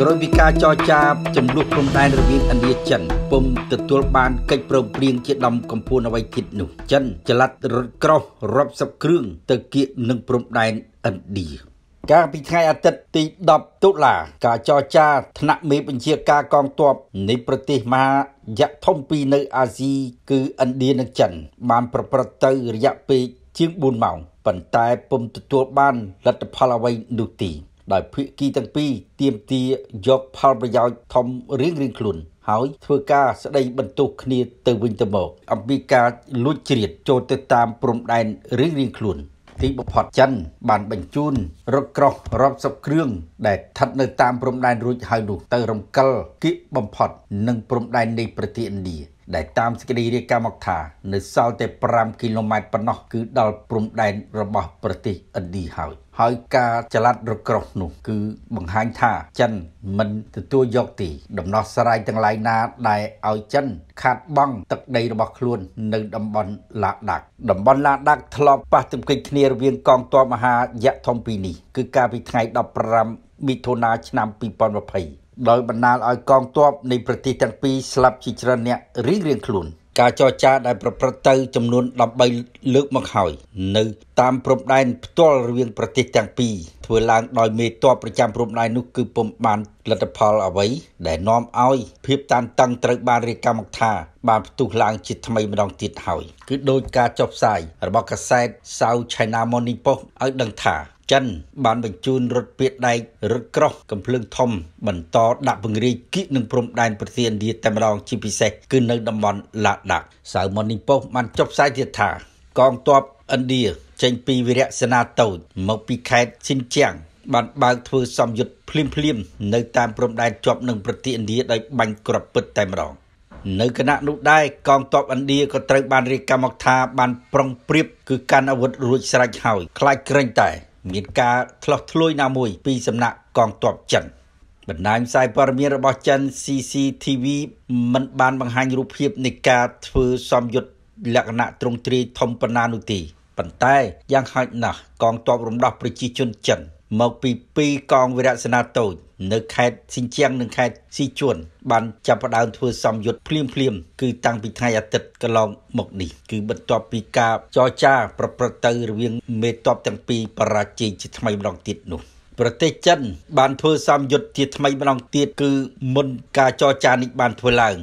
ក្រោយពីការចរចាចំនួនព្រំដែនរវាងឥណ្ឌាចិនពុំទទួលបានកិច្ចព្រមព្រៀងជាដំកំពូលអ្វីទៀតនោះចិន ចល័តរត់ក្រោះរាប់សិបគ្រឿងទៅគៀកនឹងព្រំដែនឥណ្ឌាកាលពីថ្ងៃអាទិត្យទី10តុលាការចរចាថ្នាក់មេបញ្ជាការកងទ័ពនៃប្រទេសមហាយៈធំពីរនៅអាស៊ីគឺឥណ្ឌានិងចិនបានប្រព្រឹត្តទៅរយៈពេលជាង4ម៉ោងប៉ុន្តែពុំទទួលបានលទ្ធផលអ្វីនោះទេដោយភាគីទាំងពីរទាមទារយកផលប្រយោជន៍ធំរៀងៗខ្លួន ហើយធ្វើការស្ដីបន្ទោសគ្នាទៅវិញទៅមកអំពីការលួចជ្រៀតចូលទៅតាមព្រំដែនរៀងៗខ្លួនទីបំផុតចិន បានបញ្ជូនរថក្រោះរាប់សិបគ្រឿងដែលស្ថិតនៅតាមព្រំដែនរួចហើយនោះទៅរំកិលគៀកបំផុតនឹងព្រំដែននៃប្រទេសឥណ្ឌាដែលតាមសេចក្តីរាយការណ៍មកថា នៅសល់តែ5គីឡូម៉ែត្រប៉ុណ្ណោះគឺដល់ព្រំដែនរបស់ប្រទេសឥណ្ឌាហើយហើយការចល័តរក្រោះនោះគឺបង្ហាញថាចិនមិនទទួលយកទីដំណោះស្រាយទាំងឡាយណាដែលឲ្យចិនខាត់បង់ទឹកដីរបស់ខ្លួននៅតំបន់ឡាដាក់តំបន់ឡាដាក់ធ្លាប់ប៉ះទង្គិចគ្នារវាងកងទ័ពមហាយៈធំពីរនេះគឺកាលពីថ្ងៃ15មិថុនាឆ្នាំ2020ដោយបណ្ដាលឲ្យកងទ័ពនៃប្រទេសទាំងពីរស្លាប់ជាច្រើនអ្នករៀងរៀងខ្លួន។ការចរចាដែលប្រព្រឹត្តទៅចំនួន13លើកមកហើយ នៅតាមព្រំដែនផ្ទាល់រវាងប្រទេសទាំងពីរធ្វើឡើងដោយមេតបប្រចាំព្រំដែននោះគឺពុំបានលទ្ធផលអ្វីដែលនាំឲ្យភាពតានតឹងត្រូវបានរាយការណ៍មកថាបានផ្ទុះឡើងជាថ្មីម្ដងទៀតហើយគឺដោយការចុះផ្សាយរបស់កាសែត South China Morning Post ឲ្យដឹងថាចិនបានបញ្ជូនរថពាដែករថក្រោះកំភ្លើងធំបន្តដាក់ពង្រាយគៀកនឹងព្រំដែនប្រទេសឥណ្ឌាតែម្ដងជាពិសេសគឺនៅតំបន់ឡាដាក់សៅម៉ុននីប៉ូបានចុះផ្សាយទៀតថា កងទ័ពឥណ្ឌាចេញពីវិរៈសេនាតូចមកពីខេត្តស៊ីនជាងបានបើកធ្វើសម្យុទ្ធភ្លាមភ្លាមនៅតាមព្រំដែនជាប់នឹងប្រទេសឥណ្ឌាដោយបាញ់គ្រាប់ពិតតែម្ដងនៅគណៈនោះដែរកងទ័ពឥណ្ឌាក៏ត្រូវបានរាយការណ៍មកថាបានប្រុងប្រៀបគឺកាន់អាវុធរួចស្រេចហើយខ្លាចក្រែងតែមានការឆ្លោះឆ្លួយណាមួយពីសំណាក់កងទ័ពចិនបណ្ដាញផ្សាយព័ត៌មានរបស់ចិន CCTV មិនបានបង្ហាញរូបភាពនៃការធ្វើសំយុទ្ធលក្ខណៈទ្រង់ទ្រាយធំប៉ុណ្ណានោះទេប៉ុន្តែយ៉ាងហោចណាស់កងទ័ពរំដោះប្រជាជនចិនមកពី2កងវីរៈសេនាតូចនៅខេត្តស៊ីជៀងនិងខេត្តស៊ីជួនបានចាប់ផ្ដើមធ្វើសំយុទ្ធភ្លាមភ្លាមគឺតាំងពីថ្ងៃអាទិត្យកន្លងមកនេះ គឺបន្ទាប់ពីការចរចាប្រព្រឹត្តទៅរវាងមេតបទាំងពីរបរាជ័យជាថ្មីម្ដងទៀត នោះប្រទេសចិនបានធ្វើសំយុទ្ធជាថ្មីម្ដងទៀតគឺមុនការចរចានេះបានធ្វើឡើង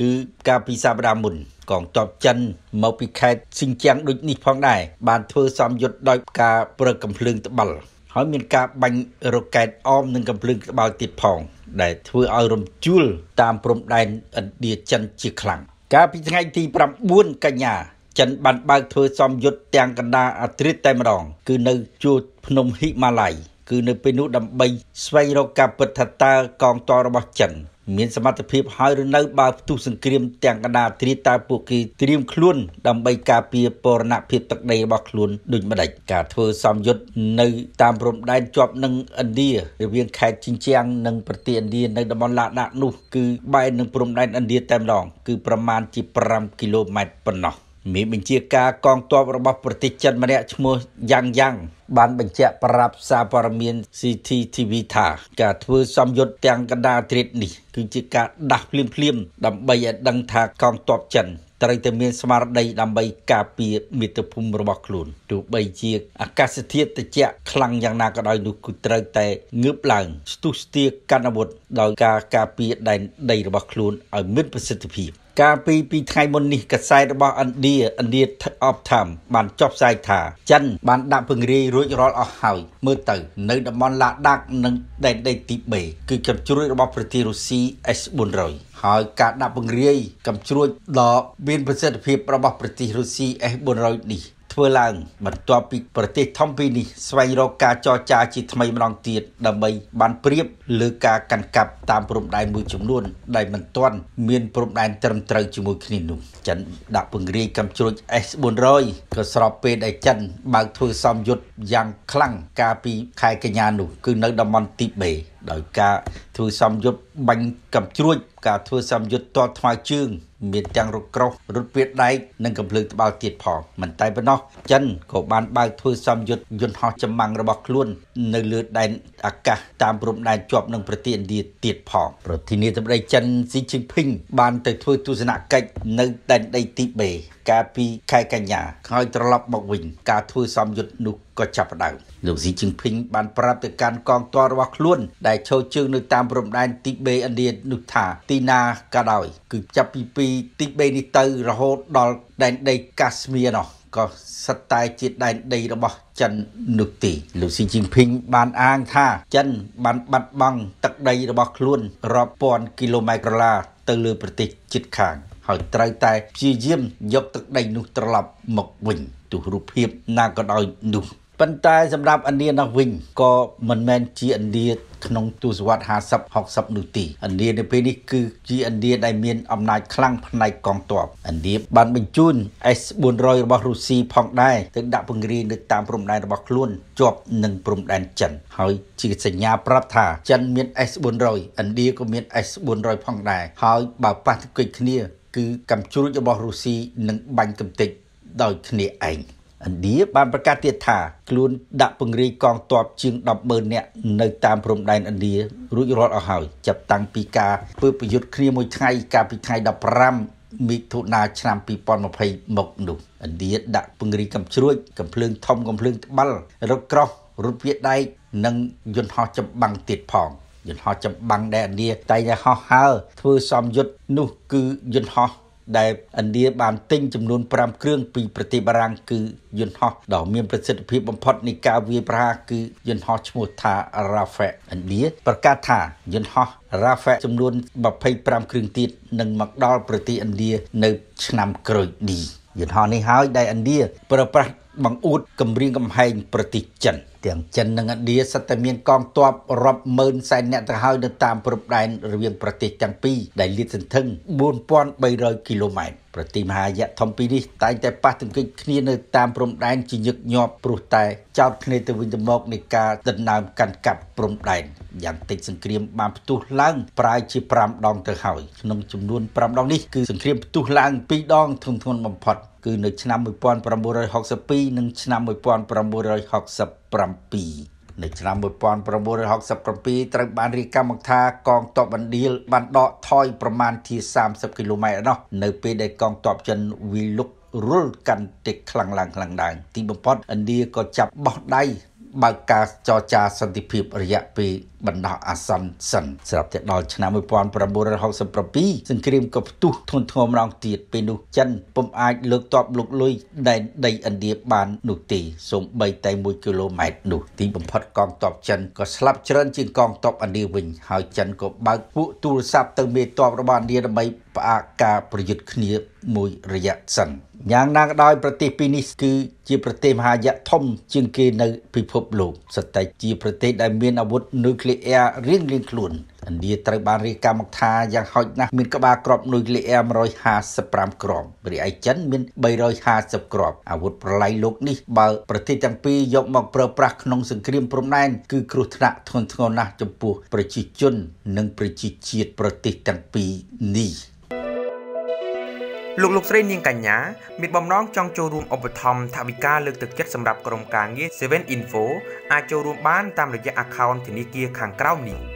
គឺកាលពីសប្ដាហ៍មុនកងទ័ពចិនមកពីខេត្តស៊ីជៀងដូចនេះ ផងដែរបាន ធ្វើសំយុទ្ធដោយការប្រើកំភ្លើងត្បិលហើយមានការបាញ់រ៉ុកែតអមនិងកំភ្លើងក្បោយទៀតផង ដែលធ្វើឲ្យរំជួល តាមព្រំដែនឥណ្ឌាចិន ជាខ្លាំងកាលពីថ្ងៃទី9កញ្ញាចិនបានបើកធ្វើសំយុទ្ធទាំងកណ្ដាលអាត្រិតតែម្ដង គឺនៅជួរភ្នំហ៊ីម៉ាឡៃគឺនៅ ពេលនោះដើម្បី ស្វែងរកការពិតថាតើកងទ័ពរបស់ចិនមានសមត្ថភាពហើយឬនៅ បើផ្ទុះសង្គ្រាមទាំងកណ្ដាលទ្រីតើពួកគេត្រៀមខ្លួនដើម្បីការពារបរណភាពទឹកដីរបស់ខ្លួនដូចម្ដេចការធ្វើសម្យុទ្ធនៅ តាមព្រំដែនជាប់នឹងឥណ្ឌារវាងខេត្តជិនជាងនិងប្រទេសឥណ្ឌានៅតំបន់ឡាដាក់នោះ គឺបែរនឹងព្រំដែនឥណ្ឌាតែម្ដងគឺប្រមាណជា5គីឡូម៉ែត្រប៉ុណ្ណោះមានបញ្ជាការកងទ័ពរបស់ប្រទេសចិនម្នាក់ឈ្មោះយ៉ាងយ៉ាង បានបញ្ជាក់ប្រាប់សារព័ត៌មាន CCTV ថាការធ្វើសំយុទ្ធទាំងកណ្ដាលត្រិតនេះគឺជាការដាស់ភ្លាមៗដើម្បីឲ្យដឹងថាកងទ័ពចិនត្រូវតែមានស្មារតីដើម្បីការពារមាតុភូមិរបស់ខ្លួនទោះបីជា អាកាសធាតុត្រជាក់ខ្លាំងយ៉ាងណាក៏ដោយនោះគឺត្រូវតែងើបឡើងស្ទុះស្ទាកាន់អាវុធដោយការការពារដែនដីរបស់ខ្លួនឲ្យមានប្រសិទ្ធភាព កាលពីពីថ្ងៃមុននេះកាសែតរបស់ឥណ្ឌា India of Time បានចុះផ្សាយថាចិន បានដាក់ពង្រាយរួចរាល់អស់ហើយមើលទៅនៅតំបន់ឡាដាក់និងដែនដីទីបេគឺចំជ្រួយរបស់ប្រទេសរុស្ស៊ី S400 ហើយការដាក់ពង្រាយកំជ្រួចដល់មានប្រសិទ្ធភាពរបស់ប្រទេសរុស្ស៊ី S400 នេះធ្វើឡើងបន្ទាប់ពី ប្រទេសធំពីរនេះស្វែងរកការចរចាជាថ្មីម្ដងទៀតដើម្បីបានប្រៀបលើការកាន់កាប់តាមព្រំដែនមួយចំនួន ដែលមិនទាន់ មានព្រំដែនត្រឹមត្រូវជាមួយគ្នានោះចិនដាក់ពង្រាយកំជ្រួច S400 ក៏ស្របពេលដែលចិនបើកធ្វើសំយុទ្ធយ៉ាងខ្លាំងកាលពី ខែកញ្ញានោះគឺនៅតំបន់ទីបេដោយការធ្វើសំយុទ្ធបាញ់កំជ្រួច ការធ្វើសំយុទ្ធទាត់ថ្មើរជើងមានទាំងរត់ក្រោះរត់ពីដែកនិងកំភ្លើងត្បាល់ទៀតផងមិនតែប៉ុណ្ណោះចិនក៏បានបើកធ្វើសំយុទ្ធយន្តហោះចម្បាំងរបស់ខ្លួននៅលើដែនអាកាសតាមព្រំដែនជាប់នឹងប្រទេសឥណ្ឌាទៀតផងប្រធានាធិបតីចិនស៊ីជីនភីងបានទៅធ្វើទស្សនកិច្ចនៅដែនដីទីបេ កាលពីខែកញ្ញាហើយត្រឡប់មកវិញ ការធ្វើសម្យុទ្ធនោះក៏ចាប់ផ្ដើមលោកស៊ីជីនភីងបានប្រាប់ទៅកាន់កងទ័ពរបស់ខ្លួនដែលឈរជើងនៅតាមព្រំដែនទីបេឥណ្ឌានោះថាទីណាក៏ដោយគឺចាប់ពីពីទីបេនេះទៅរហូតដល់ដែនដីកាស្មៀរនោះក៏សិតតែជាដែនដីរបស់ ចិននោះទេលោកស៊ីជីងភីងបានអាងថាចិន បានបាត់បង់ទឹកដីរបស់ខ្លួនរាប់ពាន់គីឡូម៉ែត្រដុល្លារទៅលើប្រទេសជិតខាង ហើយត្រូវតែព្យាយាមយកទឹកដីនោះត្រឡប់មកវិញទោះរូបភាព ណាក៏ដោយនោះប៉ុន្តែសម្រាប់ឥណ្ឌានោះវិញក៏មិនមែនជាឥណ្ឌាក្នុងទសវត្ស50 60នោះទេឥណ្ឌានៅពេលនេះគឺជាឥណ្ឌាដែលមានអំណាចខ្លាំងផ្នែកកងទ័ពឥណ្ឌាបានបញ្ជូន S400 របស់រុស្ស៊ីផងដែរទៅដាក់ពង្រាយនៅតាមព្រំដែនរបស់ខ្លួនជាប់នឹងព្រំដែនចិនហើយជាសញ្ញាប្រាប់ថាចិនមាន S400 ឥណ្ឌាក៏មាន S400 ផងដែរហើយបើប៉ះទង្គិចគ្នាគឺកំជ្រួចរបស់រុស្ស៊ីនឹងបាញ់កំទេចដោយគ្នាឯងឥណ្ឌាបានប្រកាសទៀតថាខ្លួនដាក់ពង្រាយកងទ័ពជាង100,000នាក់នៅតាមព្រំដែនឥណ្ឌារួចរាល់អស់ហើយចាប់តាំងពីការធ្វើប្រយុទ្ធគ្នាមួយថ្ងៃកាលពីថ្ងៃ15មិថុនាឆ្នាំ2020មកនោះឥណ្ឌាដាក់ពង្រាយកំជ្រួចកំភ្លើងធំ កំភ្លើងត្បាល់រថក្រោះរថវាដែកនិងយន្តហោះចម្បាំងទៀតផង យន្តហោះចម្បាំងដែលឥណ្ឌាតែងតែហោះហើរធ្វើសំយុទ្ធនោះគឺយន្តហោះដែលឥណ្ឌាបានទិញចំនួន5គ្រឿងពីប្រទេសបារាំងគឺយន្តហោះដ៏មានប្រសិទ្ធភាពបំផុតនៃការវាយប្រហារគឺយន្តហោះឈ្មោះថា Rafale ឥណ្ឌាប្រកាសថាយន្តហោះ Rafale ចំនួន25គ្រឿងទៀតនឹងមកដល់ប្រទេសឥណ្ឌានៅឆ្នាំក្រោយនេះយន្តហោះនេះហើយដែលឥណ្ឌាប្រើប្រាស់បង្អួតគម្រាមកំហែងប្រទេសចិន។ទាំងចិននិងឥណ្ឌាសិតតែមានកងទ័ពរាប់ម៉ឺនសែនអ្នកទៅហើយនៅតាមព្រំដែនរវាងប្រទេសទាំងពីរដែលលាតសន្ធឹង4300គីឡូម៉ែត្រប្រទីមហាយៈធំពីរនេះតែងតែប៉ះទង្គិចគ្នានៅតាមព្រំដែនជាញឹកញាប់ព្រោះតែចោតគ្នាទៅវិញទៅមកនៃការដណ្ដើមកាន់កាប់ព្រំដែនយ៉ាងតិចសង្គ្រាមបានផ្ទុះឡើងប្រែជា5ដងទៅហើយក្នុងចំនួន5ដងនេះគឺសង្គ្រាមផ្ទុះឡើង2ដងធ្ងន់ធ្ងរបំផុតគឺនៅឆ្នាំ1962និងឆ្នាំ1963 1967នៅឆ្នាំ1967ត្រូវបានរាយការណ៍មកថាកងទ័ពឥណ្ឌាបានដកថយប្រមាណជា30គីឡូម៉ែត្រនោះនៅពេលដែលកងទ័ពចិនវិលុករុលកាន់តែខ្លាំងឡើងខ្លាំងឡើងទីបំផុតឥណ្ឌាក៏ចាប់បោះដៃបើកការចរចាសន្តិភាពរយៈពេលបណ្ដោះអាសន្នសិនស្រាប់តែដល់ឆ្នាំ1967សង្គ្រាមក៏ផ្ទុះធ្ងន់ធ្ងរម្ដងទៀតពេលនោះចិនពុំអាចលើកទ័ពលុកលុយដែនដីឥណ្ឌាបាននោះទេសូម្បីតែ1គីឡូម៉ែត្រនោះទីបំផុតកងទ័ពចិនក៏ស្លាប់ច្រើនជាងកងទ័ពឥណ្ឌាវិញ ហើយចិនក៏បើកពួកទូរស័ព្ទទៅមេទ័ពរបស់ឥណ្ឌាដើម្បីផ្អាកការប្រយុទ្ធគ្នាមួយរយៈសិនយ៉ាងណាក៏ដោយប្រទេសពីរនេះគឺជាប្រទេសមហាយៈធំជាងគេនៅពិភពលោកសតេជាប្រទេសដែលមានអាវុធនុយក្លេអ៊ែររៀងៗខ្លួនឥណ្ឌាត្រូវបានរាយការណ៍មកថាយ៉ាងហោចណាស់មានក្បាលគ្រាប់នុយក្លេអ៊ែរ155គ្រាប់រីឯចិនមាន350គ្រាប់អាវុធប្រឡាយលោក នេះបើប្រទេសទាំងពីរយកមក ប្រើប្រាស់ក្នុង សង្គ្រាមព្រំដែន គឺគ្រោះថ្នាក់ធ្ងន់ធ្ងរណាស់ចំពោះប្រជាជន និង ប្រជាជាតិប្រទេសទាំងពីរនេះលោកលោកស្រីនាងកញ្ញា មានបំណងចង់ចូលរួមឧបត្ថម្ភថវិកាលើកទឹកចិត្តសម្រាប់ក្រុមការងារ7 Info អាចចូលរួមបានតាមរយៈ account ធនាគារខាងក្រោមនេះ។